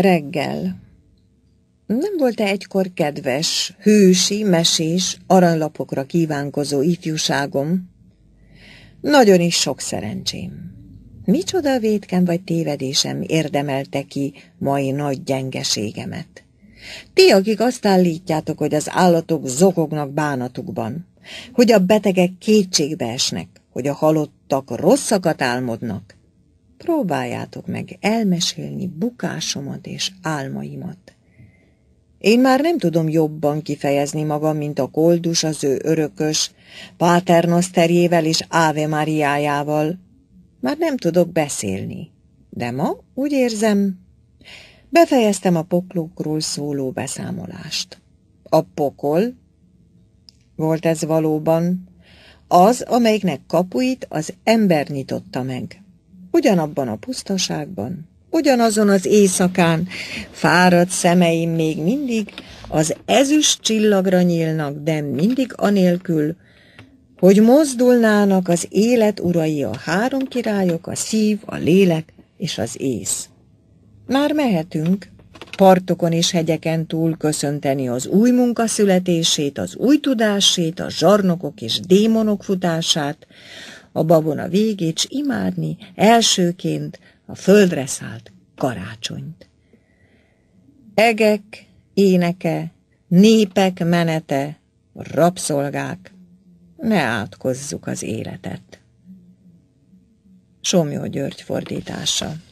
Reggel. Nem volt-e egykor kedves, hősi, mesés, aranylapokra kívánkozó ifjúságom? Nagyon is sok szerencsém. Micsoda vétkem vagy tévedésem érdemelte ki mai nagy gyengeségemet. Ti, akik azt állítjátok, hogy az állatok zokognak bánatukban, hogy a betegek kétségbe esnek, hogy a halottak rosszakat álmodnak, Próbáljátok meg elmesélni bukásomat és álmaimat. Én már nem tudom jobban kifejezni magam, mint a koldus az ő örökös, páternoszterjével és Áve Máriájával. Már nem tudok beszélni, de ma úgy érzem, befejeztem a poklókról szóló beszámolást. A pokol? Volt ez valóban az, amelyiknek kapuit az ember nyitotta meg. Ugyanabban a pusztaságban, ugyanazon az éjszakán fáradt szemeim még mindig az ezüst csillagra nyílnak, de mindig anélkül, hogy mozdulnának az élet urai a három királyok, a szív, a lélek és az ész. Már mehetünk, partokon és hegyeken túl köszönteni az új munka születését, az új tudásét, a zsarnokok és démonok futását, a babona végét, s imádni elsőként a földre szállt karácsonyt. Egek, éneke, népek menete, rabszolgák, ne átkozzuk az életet. Somjó György fordítása